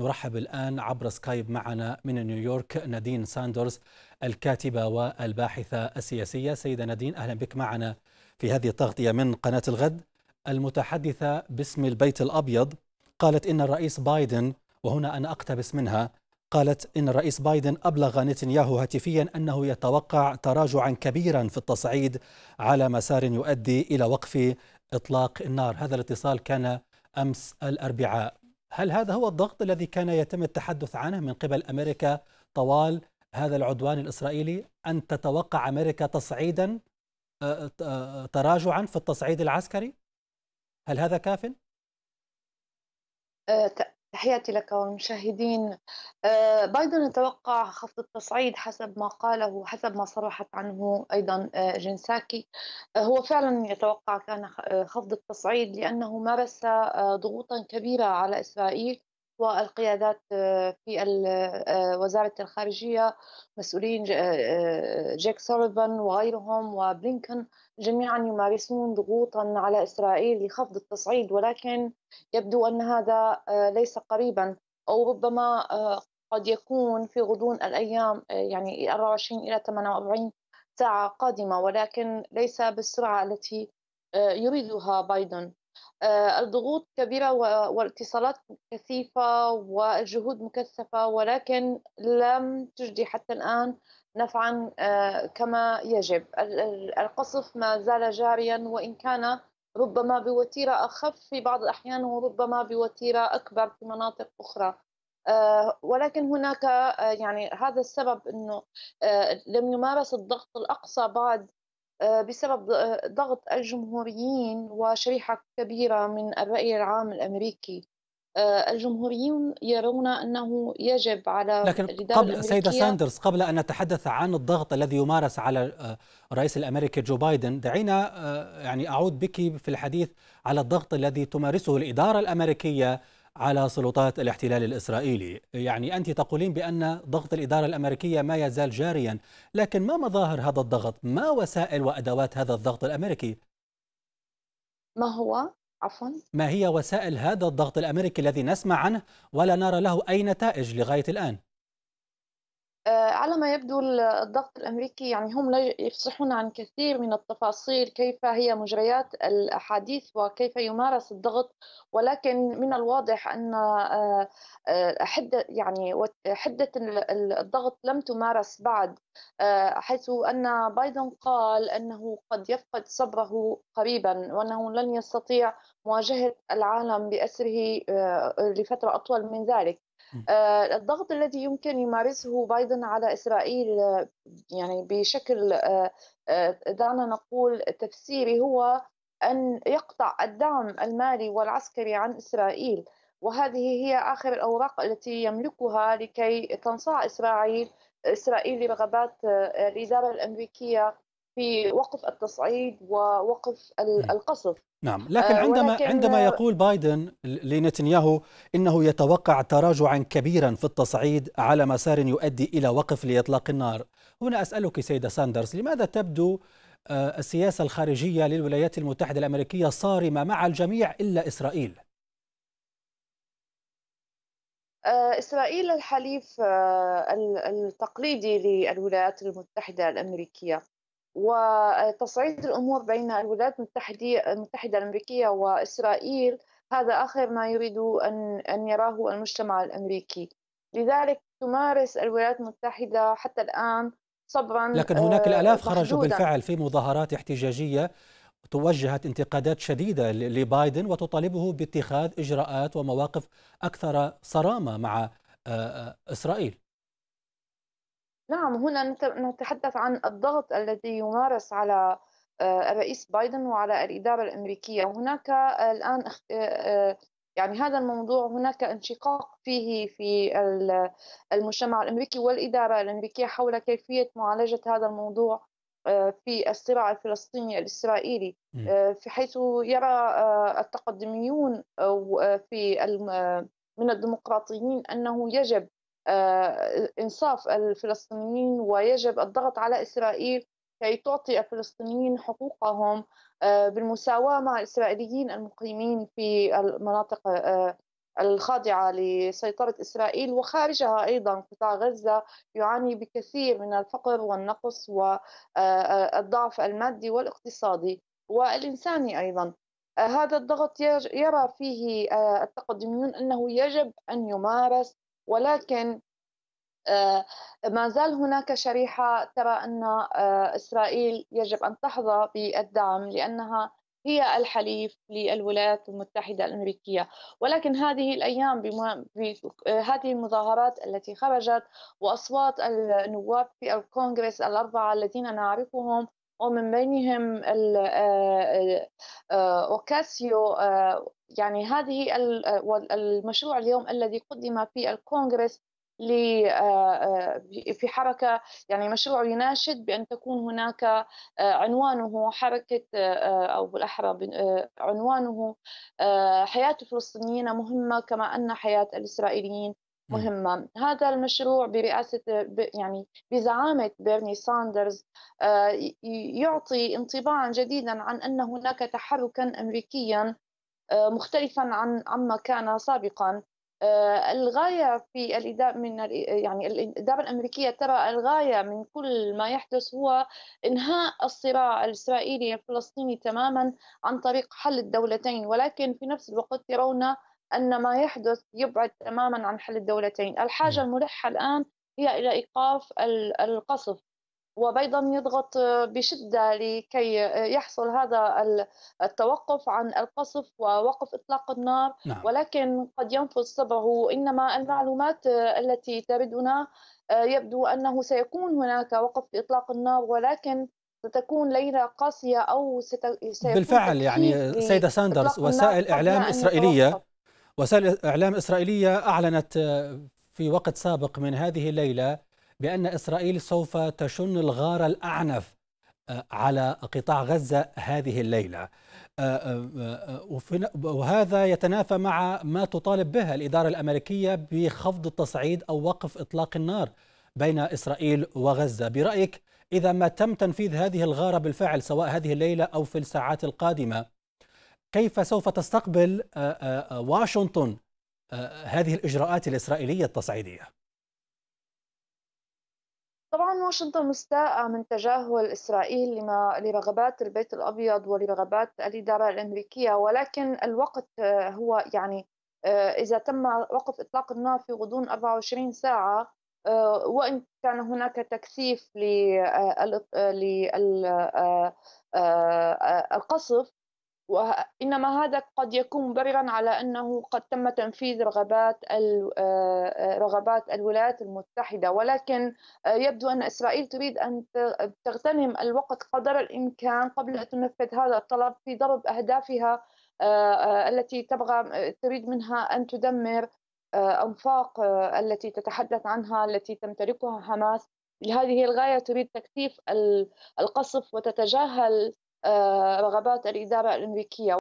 نرحب الآن عبر سكايب معنا من نيويورك نادين ساندرز الكاتبة والباحثة السياسية سيدة نادين أهلا بك معنا في هذه التغطية من قناة الغد المتحدثة باسم البيت الأبيض قالت إن الرئيس بايدن وهنا أنا أقتبس منها قالت إن الرئيس بايدن أبلغ نتنياهو هاتفيا أنه يتوقع تراجعا كبيرا في التصعيد على مسار يؤدي إلى وقف إطلاق النار هذا الاتصال كان أمس الأربعاء هل هذا هو الضغط الذي كان يتم التحدث عنه من قبل أمريكا طوال هذا العدوان الإسرائيلي أن تتوقع أمريكا تصعيدا آه، آه، آه، تراجعا في التصعيد العسكري هل هذا كافٍ؟ تحياتي لك والمشاهدين آه، بايدن يتوقع خفض التصعيد حسب ما قاله وحسب ما صرحت عنه أيضا آه، جنساكي آه، هو فعلا يتوقع كان خفض التصعيد لأنه مارس ضغوطا كبيرة على إسرائيل والقيادات آه، في آه، وزارة الخارجية مسؤولين آه، جيك سوليفان وغيرهم وبلينكن جميعا يمارسون ضغوطا على إسرائيل لخفض التصعيد ولكن يبدو أن هذا ليس قريبا أو ربما قد يكون في غضون الأيام يعني 24 إلى 48 ساعة قادمة ولكن ليس بالسرعة التي يريدها بايدن آه، الضغوط كبيرة والاتصالات كثيفة والجهود مكثفة ولكن لم تجدي حتى الآن نفعا آه، كما يجب القصف ما زال جاريا وإن كان ربما بوتيرة أخف في بعض الأحيان وربما بوتيرة أكبر في مناطق أخرى آه، ولكن هناك يعني هذا السبب أنه لم يمارس الضغط الأقصى بعد آه، بسبب آه، ضغط الجمهوريين وشريحة كبيرة من الرأي العام الأمريكي آه، الجمهوريون يرون أنه يجب على لكن قبل سيدة ساندرز قبل أن نتحدث عن الضغط الذي يمارس على الرئيس الأمريكي جو بايدن دعينا يعني أعود بك في الحديث على الضغط الذي تمارسه الإدارة الأمريكية على سلطات الاحتلال الإسرائيلي يعني أنت تقولين بأن ضغط الإدارة الأمريكية ما يزال جاريا لكن ما مظاهر هذا الضغط ما وسائل وأدوات هذا الضغط الأمريكي ما هو عفوا ما هي وسائل هذا الضغط الأمريكي الذي نسمع عنه ولا نرى له أي نتائج لغاية الآن آه، على ما يبدو الضغط الأمريكي يعني هم لا يفصحون عن كثير من التفاصيل كيف هي مجريات الأحاديث وكيف يمارس الضغط ولكن من الواضح أن آه، آه، يعني حدة يعني حدة الضغط لم تمارس بعد حيث أن بايدن قال أنه قد يفقد صبره قريبا وأنه لن يستطيع مواجهة العالم بأسره لفترة أطول من ذلك آه، الضغط الذي يمكن يمارسه بايدن على اسرائيل آه، يعني بشكل آه، دعنا نقول تفسيري هو ان يقطع الدعم المالي والعسكري عن اسرائيل وهذه هي اخر الاوراق التي يملكها لكي تنصاع اسرائيل اسرائيل لرغبات الاداره الامريكيه في وقف التصعيد ووقف القصف نعم لكن آه، عندما ولكن عندما يقول بايدن لنتنياهو انه يتوقع تراجعا كبيرا في التصعيد على مسار يؤدي الى وقف لاطلاق النار هنا اسالك سيده ساندرز لماذا تبدو آه، السياسه الخارجيه للولايات المتحده الامريكيه صارمه مع الجميع الا اسرائيل آه، إسرائيل الحليف التقليدي للولايات المتحدة الأمريكية وتصعيد الأمور بين الولايات المتحدة, الأمريكية وإسرائيل هذا آخر ما يريد أن, أن يراه المجتمع الأمريكي لذلك تمارس الولايات المتحدة حتى الآن صبرا لكن هناك الآلاف آه، خرجوا بالفعل في مظاهرات احتجاجية توجهت انتقادات شديدة لبايدن وتطالبه باتخاذ إجراءات ومواقف أكثر صرامة مع آه، آه، إسرائيل نعم هنا نتحدث عن الضغط الذي يمارس على آه، الرئيس بايدن وعلى الإدارة الأمريكية هناك آه، الآن آه، يعني هذا الموضوع هناك انشقاق فيه في المجتمع الأمريكي والإدارة الأمريكية حول كيفية معالجة هذا الموضوع في الصراع الفلسطيني الإسرائيلي في حيث يرى التقدميون في من الديمقراطيين أنه يجب آه، إنصاف الفلسطينيين ويجب الضغط على إسرائيل كي تعطي الفلسطينيين حقوقهم آه، بالمساواة مع الإسرائيليين المقيمين في المناطق آه، الخاضعة لسيطرة إسرائيل وخارجها أيضا قطاع غزة يعاني بكثير من الفقر والنقص والضعف المادي والاقتصادي والإنساني أيضا هذا الضغط يرى فيه التقدميون أنه يجب أن يمارس ولكن آه، ما زال هناك شريحة ترى أن آه، إسرائيل يجب أن تحظى بالدعم لأنها هي الحليف للولايات المتحدة الأمريكية ولكن هذه الأيام هذه المظاهرات التي خرجت وأصوات النواب في الكونغرس الأربعة الذين نعرفهم ومن بينهم آه، اوكاسيو يعني هذه آه، المشروع اليوم الذي قدم في الكونغرس آه، آه، في حركة يعني مشروع يناشد بأن تكون هناك عنوانه حركة أو بالأحرى عنوانه حياة الفلسطينيين مهمة كما أن حياة الإسرائيليين مهمة هذا المشروع برئاسة يعني بزعامة بيرني ساندرز يعطي انطباعا جديدا عن أن هناك تحركا أمريكيا آه، مختلفا عن عما كان سابقا آه، الغاية في الإدارة من يعني الإدارة الأمريكية ترى الغاية من كل ما يحدث هو إنهاء الصراع الإسرائيلي الفلسطيني تماما عن طريق حل الدولتين ولكن في نفس الوقت يرون أن ما يحدث يبعد تماما عن حل الدولتين الحاجة نعم. الملحة الآن هي إلى إيقاف القصف وبيضا يضغط آه، بشدة لكي آه، يحصل هذا التوقف عن القصف ووقف إطلاق النار نعم. ولكن قد ينفذ صبعه إنما المعلومات آه، التي تردنا يبدو أنه سيكون هناك وقف إطلاق النار ولكن ستكون ليلة قاسية أو سيكون بالفعل يعني سيدة ساندرز وسائل إعلام إسرائيلية وسائل إعلام إسرائيلية أعلنت في وقت سابق من هذه الليلة بأن إسرائيل سوف تشن الغار الأعنف آه، على قطاع غزة هذه الليلة آه، آه، وهذا يتنافى مع ما تطالب به الإدارة الأمريكية بخفض التصعيد أو وقف إطلاق النار بين إسرائيل وغزة برأيك إذا ما تم تنفيذ هذه الغارة بالفعل سواء هذه الليلة أو في الساعات القادمة كيف سوف تستقبل واشنطن هذه الإجراءات الإسرائيلية التصعيدية؟ طبعا واشنطن مستاءة من تجاهل إسرائيل لما لرغبات البيت الأبيض ولرغبات الإدارة الأمريكية ولكن الوقت آه، هو يعني آه، إذا تم وقف إطلاق النار في غضون 24 ساعة آه، وإن كان هناك تكثيف للقصف وإنما هذا قد يكون مبررا على أنه قد تم تنفيذ رغبات آه، آه، رغبات الولايات المتحدة ولكن آه، يبدو أن إسرائيل تريد أن تغتنم الوقت قدر الإمكان قبل أن تنفذ هذا الطلب في ضرب أهدافها التي تبغى تريد منها أن تدمر أنفاق التي تتحدث عنها التي تمتلكها حماس لهذه الغاية تريد تكثيف القصف وتتجاهل آه، رغبات الإدارة الأمريكية